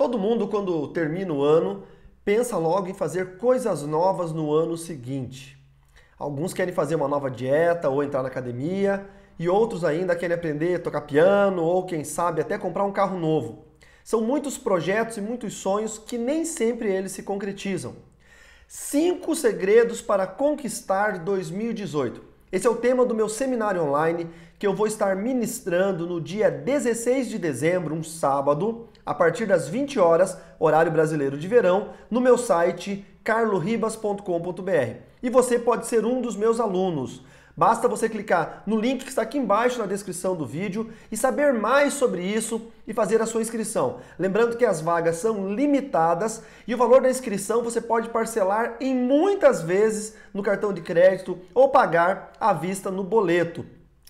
Todo mundo, quando termina o ano, pensa logo em fazer coisas novas no ano seguinte. Alguns querem fazer uma nova dieta ou entrar na academia, e outros ainda querem aprender a tocar piano ou, quem sabe, até comprar um carro novo. São muitos projetos e muitos sonhos que nem sempre eles se concretizam. Cinco segredos para conquistar 2018. Esse é o tema do meu seminário online que eu vou estar ministrando no dia 16 de dezembro, um sábado, a partir das 20 horas, horário brasileiro de verão, no meu site carloribas.com.br. E você pode ser um dos meus alunos. Basta você clicar no link que está aqui embaixo na descrição do vídeo e saber mais sobre isso e fazer a sua inscrição. Lembrando que as vagas são limitadas e o valor da inscrição você pode parcelar em muitas vezes no cartão de crédito ou pagar à vista no boleto.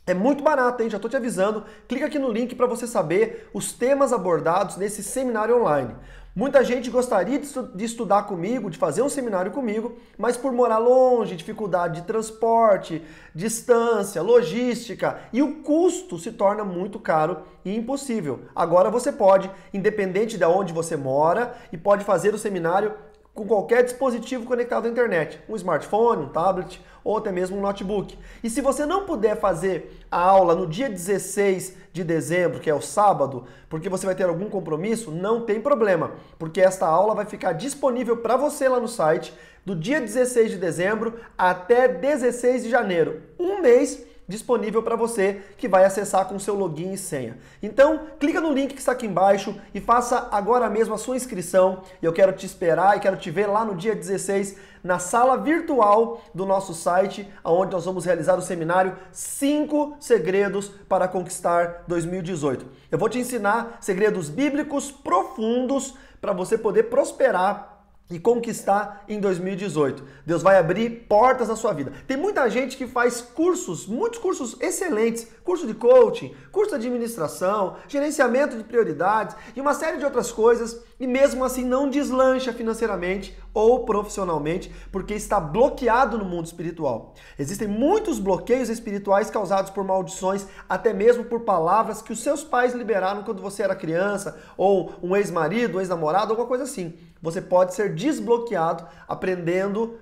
É muito barato, hein? Já estou te avisando. Clica aqui no link para você saber os temas abordados nesse seminário online. Muita gente gostaria de, estu de, estudar comigo, de fazer um seminário comigo, mas por morar longe, dificuldade de transporte, distância, logística e o custo se torna muito caro e impossível. Agora você pode, independente de onde você mora, e pode fazer o seminário com qualquer dispositivo conectado à internet, um smartphone, um tablet ou até mesmo um notebook. E se você não puder fazer a aula no dia 16 de dezembro, que é o sábado, porque você vai ter algum compromisso, não tem problema, porque esta aula vai ficar disponível para você lá no site do dia 16 de dezembro até 16 de janeiro, um mês disponível para você que vai acessar com seu login e senha. Então, clica no link que está aqui embaixo e faça agora mesmo a sua inscrição. Eu quero te esperar e quero te ver lá no dia 16 na sala virtual do nosso site, onde nós vamos realizar o seminário 5 segredos para conquistar 2018. Eu vou te ensinar segredos bíblicos profundos para você poder prosperar e conquistar em 2018. Deus vai abrir portas na sua vida. Tem muita gente que faz cursos, muitos cursos excelentes, curso de coaching, curso de administração, gerenciamento de prioridades e uma série de outras coisas e mesmo assim não deslancha financeiramente ou profissionalmente porque está bloqueado no mundo espiritual. Existem muitos bloqueios espirituais causados por maldições, até mesmo por palavras que os seus pais liberaram quando você era criança ou um ex-marido, um ex-namorado, alguma coisa assim você pode ser desbloqueado aprendendo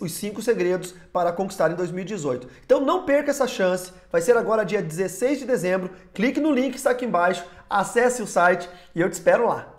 os cinco segredos para conquistar em 2018. Então não perca essa chance, vai ser agora dia 16 de dezembro. Clique no link que está aqui embaixo, acesse o site e eu te espero lá.